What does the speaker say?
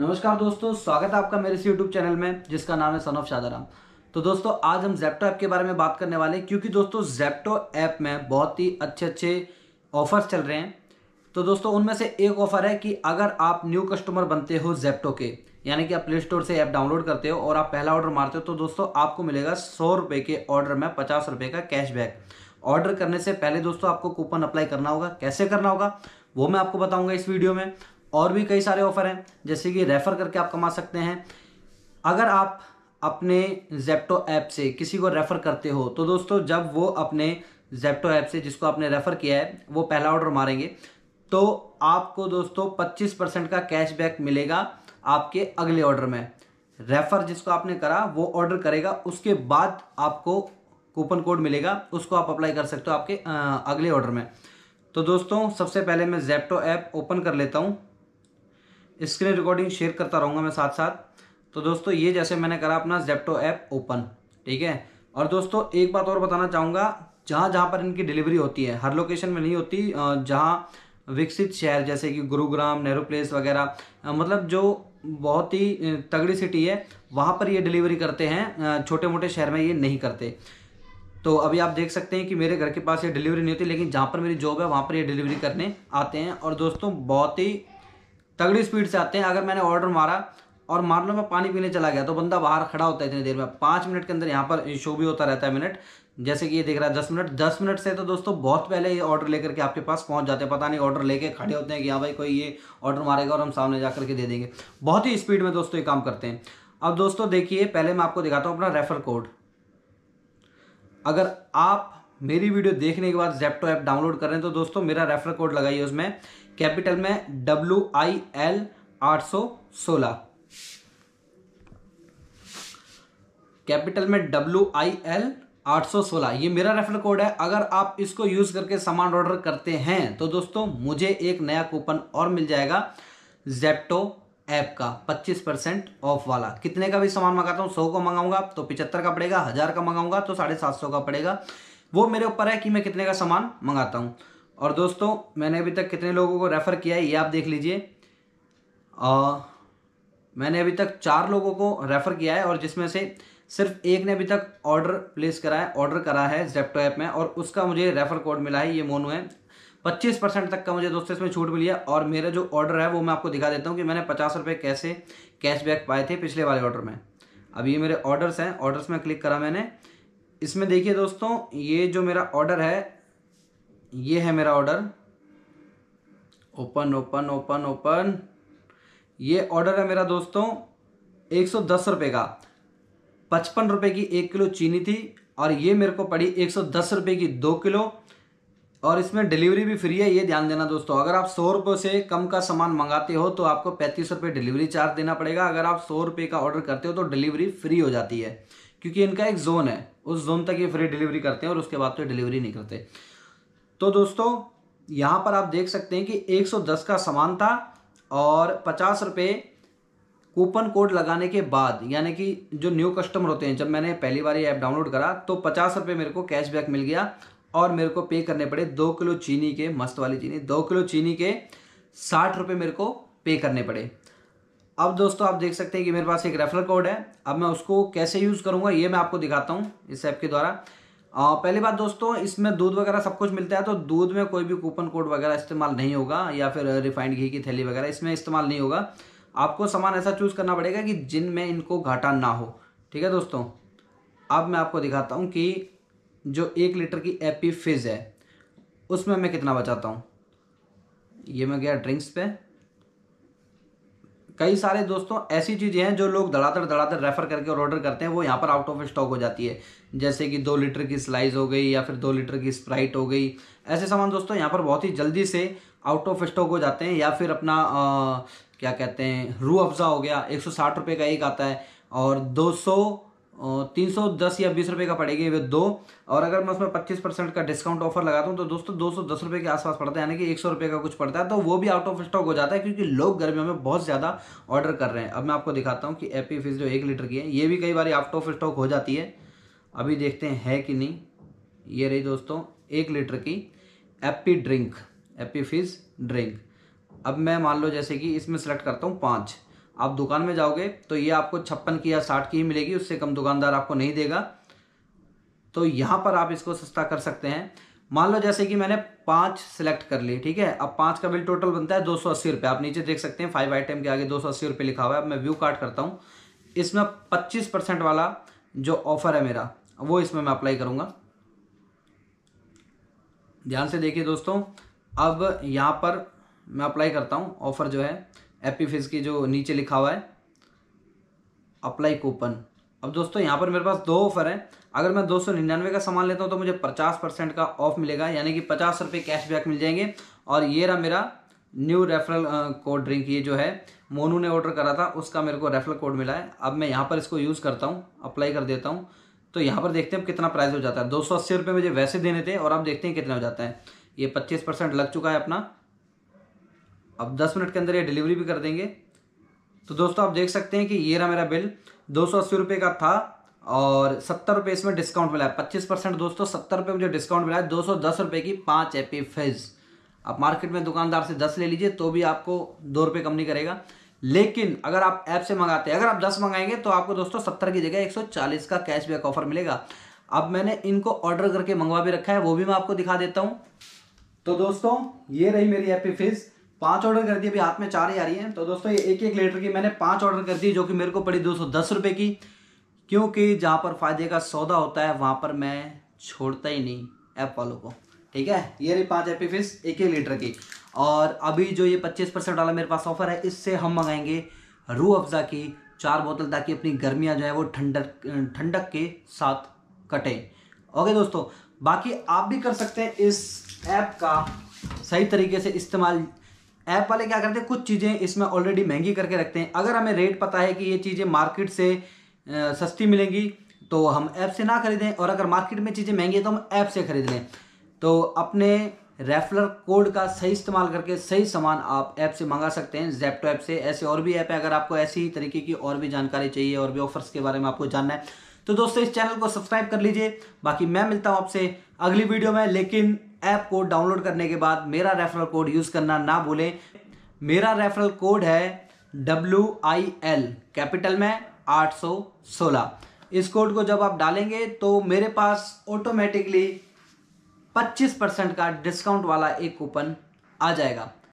नमस्कार दोस्तों स्वागत है आपका मेरे इस यूट्यूब चैनल में जिसका नाम है सन ऑफ शादाराम तो दोस्तों आज हम जैप्टो ऐप के बारे में बात करने वाले हैं क्योंकि दोस्तों जैप्टो ऐप में बहुत ही अच्छे अच्छे ऑफर्स चल रहे हैं तो दोस्तों उनमें से एक ऑफर है कि अगर आप न्यू कस्टमर बनते हो जैप्टो के यानी कि आप प्ले स्टोर से ऐप डाउनलोड करते हो और आप पहला ऑर्डर मारते हो तो दोस्तों आपको मिलेगा सौ रुपये के ऑर्डर में पचास रुपये का कैशबैक ऑर्डर करने से पहले दोस्तों आपको कूपन अप्लाई करना होगा कैसे करना होगा वो मैं आपको बताऊंगा इस वीडियो में और भी कई सारे ऑफ़र हैं जैसे कि रेफ़र करके आप कमा सकते हैं अगर आप अपने जेप्टो ऐप से किसी को रेफ़र करते हो तो दोस्तों जब वो अपने जेप्टो ऐप से जिसको आपने रेफ़र किया है वो पहला ऑर्डर मारेंगे तो आपको दोस्तों 25 परसेंट का कैशबैक मिलेगा आपके अगले ऑर्डर में रेफ़र जिसको आपने करा वो ऑर्डर करेगा उसके बाद आपको कूपन कोड मिलेगा उसको आप अप्लाई कर सकते हो आपके अगले ऑर्डर में तो दोस्तों सबसे पहले मैं जेप्टो ऐप ओपन कर लेता हूँ स्क्रीन रिकॉर्डिंग शेयर करता रहूँगा मैं साथ साथ तो दोस्तों ये जैसे मैंने करा अपना जेप्टो ऐप ओपन ठीक है और दोस्तों एक बात और बताना चाहूँगा जहाँ जहाँ पर इनकी डिलीवरी होती है हर लोकेशन में नहीं होती जहाँ विकसित शहर जैसे कि गुरुग्राम नेहरू प्लेस वगैरह मतलब जो बहुत ही तगड़ी सिटी है वहाँ पर ये डिलीवरी करते हैं छोटे मोटे शहर में ये नहीं करते तो अभी आप देख सकते हैं कि मेरे घर के पास ये डिलीवरी नहीं होती लेकिन जहाँ पर मेरी जॉब है वहाँ पर ये डिलीवरी करने आते हैं और दोस्तों बहुत ही तगड़ी स्पीड से आते हैं अगर मैंने ऑर्डर मारा और मान लो मैं पानी पीने चला गया तो बंदा बाहर खड़ा होता है इतनी देर में पाँच मिनट के अंदर यहाँ पर शो भी होता रहता है मिनट जैसे कि ये देख रहा है दस मिनट दस मिनट से तो दोस्तों बहुत पहले ये ऑर्डर लेकर के आपके पास पहुंच जाते हैं पता नहीं ऑर्डर लेके खड़े होते हैं कि हाँ भाई कोई ये ऑर्डर मारेगा और हम सामने जा करके दे देंगे बहुत ही स्पीड में दोस्तों ये काम करते हैं अब दोस्तों देखिए पहले मैं आपको दिखाता हूँ अपना रेफर कोड अगर आप मेरी वीडियो देखने के बाद जेप्टो ऐप डाउनलोड कर रहे हैं तो दोस्तों मेरा रेफर कोड लगाइए उसमें कैपिटल में डब्ल्यू आई एल आठ सौ सोलह कैपिटल में डब्ल्यू आई एल आठ सौ सोलह ये मेरा रेफर कोड है अगर आप इसको यूज़ करके सामान ऑर्डर करते हैं तो दोस्तों मुझे एक नया कूपन और मिल जाएगा जेप्टो ऐप का 25 परसेंट ऑफ वाला कितने का भी सामान मंगाता हूँ 100 को मंगाऊंगा तो 75 का पड़ेगा हज़ार का मंगाऊंगा तो साढ़े सात सौ का पड़ेगा वो मेरे ऊपर है कि मैं कितने का सामान मंगाता हूँ और दोस्तों मैंने अभी तक कितने लोगों को रेफ़र किया है ये आप देख लीजिए मैंने अभी तक चार लोगों को रेफ़र किया है और जिसमें से सिर्फ एक ने अभी तक ऑर्डर प्लेस करा है ऑर्डर करा है जेप्टो ऐप में और उसका मुझे रेफ़र कोड मिला है ये मोनू है पच्चीस परसेंट तक का मुझे दोस्तों इसमें छूट मिली है और मेरा जो ऑर्डर है वो मैं आपको दिखा देता हूँ कि मैंने पचास रुपये कैसे कैशबैक पाए थे पिछले वाले ऑर्डर में अब ये मेरे ऑर्डर्स हैं ऑर्डर्स में क्लिक करा मैंने इसमें देखिए दोस्तों ये जो मेरा ऑर्डर है ये है मेरा order open open open open ये ऑर्डर है मेरा दोस्तों एक सौ दस रुपये का पचपन रुपये की एक किलो चीनी थी और ये मेरे को पड़ी एक सौ दस रुपये की दो किलो और इसमें डिलीवरी भी फ्री है ये ध्यान देना दोस्तों अगर आप सौ रुपये से कम का सामान मंगाते हो तो आपको पैंतीस रुपये डिलीवरी चार्ज देना पड़ेगा अगर आप सौ रुपये का ऑर्डर करते हो तो डिलीवरी फ्री हो जाती है क्योंकि इनका एक जोन है उस जोन तक ये फ्री डिलीवरी करते हैं और उसके बाद तो डिलीवरी नहीं करते तो दोस्तों यहाँ पर आप देख सकते हैं कि 110 का सामान था और पचास रुपये कूपन कोड लगाने के बाद यानी कि जो न्यू कस्टमर होते हैं जब मैंने पहली बार ये ऐप डाउनलोड करा तो पचास रुपये मेरे को कैशबैक मिल गया और मेरे को पे करने पड़े दो किलो चीनी के मस्त वाली चीनी दो किलो चीनी के साठ रुपये मेरे को पे करने पड़े अब दोस्तों आप देख सकते हैं कि मेरे पास एक रेफरल कोड है अब मैं उसको कैसे यूज़ करूँगा ये मैं आपको दिखाता हूँ इस ऐप के द्वारा पहली बात दोस्तों इसमें दूध वगैरह सब कुछ मिलता है तो दूध में कोई भी कूपन कोड वगैरह इस्तेमाल नहीं होगा या फिर रिफाइंड घी की थैली वगैरह इसमें इस्तेमाल नहीं होगा आपको सामान ऐसा चूज़ करना पड़ेगा कि जिनमें इनको घाटा ना हो ठीक है दोस्तों अब मैं आपको दिखाता हूँ कि जो एक लीटर की एपी फिज़ है उसमें मैं कितना बचाता हूँ ये मैं गया ड्रिंक्स पे कई सारे दोस्तों ऐसी चीज़ें हैं जो लोग धड़ाधड़ धड़ाधड़ रेफर करके और ऑर्डर करते हैं वो यहाँ पर आउट ऑफ स्टॉक हो जाती है जैसे कि दो लीटर की स्लाइस हो गई या फिर दो लीटर की स्प्राइट हो गई ऐसे सामान दोस्तों यहाँ पर बहुत ही जल्दी से आउट ऑफ स्टॉक हो जाते हैं या फिर अपना आ, क्या कहते हैं रू अफज़ा हो गया एक सौ का एक आता है और दो तीन सौ दस या बीस रुपये का पड़ेगी वे दो और अगर मैं उसमें पच्चीस परसेंट का डिस्काउंट ऑफर लगाता हूँ तो दोस्तों दो सौ दस रुपये के आसपास पड़ता है यानी कि एक सौ रुपये का कुछ पड़ता है तो वो भी आउट ऑफ स्टॉक हो जाता है क्योंकि लोग गर्मियों में बहुत ज़्यादा ऑर्डर कर रहे हैं अब मैं आपको दिखाता हूँ कि एपी फिज जो एक लीटर की है ये भी कई बार आउट ऑफ स्टॉक हो जाती है अभी देखते हैं है कि नहीं ये रही दोस्तों एक लीटर की एप्पी ड्रिंक एप्पी फिज ड्रिंक अब मैं मान लो जैसे कि इसमें सेलेक्ट करता हूँ पाँच आप दुकान में जाओगे तो ये आपको छप्पन की या साठ की ही मिलेगी उससे कम दुकानदार आपको नहीं देगा तो यहाँ पर आप इसको सस्ता कर सकते हैं मान लो जैसे कि मैंने पाँच सेलेक्ट कर ली ठीक है अब पाँच का बिल टोटल बनता है दो सौ अस्सी रुपये आप नीचे देख सकते हैं फाइव आइटम के आगे दो सौ अस्सी रुपये लिखा हुआ है अब मैं व्यू कार्ड करता हूँ इसमें पच्चीस परसेंट वाला जो ऑफर है मेरा वो इसमें मैं अप्लाई करूँगा ध्यान से देखिए दोस्तों अब यहाँ पर मैं अप्लाई करता हूँ ऑफर जो है एपीफिज की जो नीचे लिखा हुआ है अप्लाई कूपन अब दोस्तों यहाँ पर मेरे पास दो ऑफर हैं अगर मैं दो सौ निन्यानवे का सामान लेता हूँ तो मुझे पचास परसेंट का ऑफ मिलेगा यानी कि पचास रुपये कैशबैक मिल जाएंगे और ये रहा मेरा न्यू रेफरल कोड ड्रिंक ये जो है मोनू ने ऑर्डर करा था उसका मेरे को रेफरल कोड मिला है अब मैं यहाँ पर इसको यूज़ करता हूँ अप्लाई कर देता हूँ तो यहाँ पर देखते हैं कितना प्राइस हो जाता है दो सौ अस्सी रुपये मुझे वैसे देने थे और अब देखते हैं कितना हो जाता है ये पच्चीस परसेंट लग चुका है अपना अब 10 मिनट के अंदर ये डिलीवरी भी कर देंगे तो दोस्तों आप देख सकते हैं कि ये रहा मेरा बिल दो सौ का था और सत्तर रुपये इसमें डिस्काउंट मिला है पच्चीस परसेंट दोस्तों सत्तर रुपये मुझे डिस्काउंट मिला है दो सौ दस रुपये की पाँच एपी फिज आप मार्केट में दुकानदार से दस ले लीजिए तो भी आपको दो रुपये कम नहीं करेगा लेकिन अगर आप ऐप से मंगाते हैं अगर आप दस मंगाएंगे तो आपको दोस्तों सत्तर की जगह एक सौ चालीस का कैशबैक ऑफर मिलेगा अब मैंने इनको ऑर्डर करके मंगवा भी रखा है वो भी मैं आपको दिखा देता हूँ तो दोस्तों ये रही मेरी एपी फिज़ पांच ऑर्डर कर दिए अभी हाथ में चार ही आ रही है तो दोस्तों ये एक एक लीटर की मैंने पांच ऑर्डर कर दी जो कि मेरे को पड़ी दो सौ दस रुपये की क्योंकि जहाँ पर फायदे का सौदा होता है वहाँ पर मैं छोड़ता ही नहीं ऐप वालों को ठीक है ये रही पाँच एपी फिश एक एक लीटर की और अभी जो ये पच्चीस परसेंट वाला मेरे पास ऑफर है इससे हम मंगाएंगे रू अफजा की चार बोतल ताकि अपनी गर्मियाँ जो है वो ठंडक ठंडक के साथ कटे ओके दोस्तों बाकी आप भी कर सकते हैं इस ऐप का सही तरीके से इस्तेमाल ऐप वाले क्या करते हैं कुछ चीज़ें इसमें ऑलरेडी महंगी करके रखते हैं अगर हमें रेट पता है कि ये चीज़ें मार्केट से सस्ती मिलेंगी तो हम ऐप से ना खरीदें और अगर मार्केट में चीज़ें महंगी है तो हम ऐप से खरीद लें तो अपने रेफलर कोड का सही इस्तेमाल करके सही सामान आप ऐप से मंगा सकते हैं जैप्टो ऐप से ऐसे और भी ऐप है अगर आपको ऐसी ही तरीके की और भी जानकारी चाहिए और भी ऑफर्स के बारे में आपको जानना है तो दोस्तों इस चैनल को सब्सक्राइब कर लीजिए बाकी मैं मिलता हूँ आपसे अगली वीडियो में लेकिन ऐप को डाउनलोड करने के बाद मेरा रेफरल कोड यूज़ करना ना भूलें मेरा रेफरल कोड है डब्ल्यू आई एल कैपिटल में 816 इस कोड को जब आप डालेंगे तो मेरे पास ऑटोमेटिकली 25 परसेंट का डिस्काउंट वाला एक कूपन आ जाएगा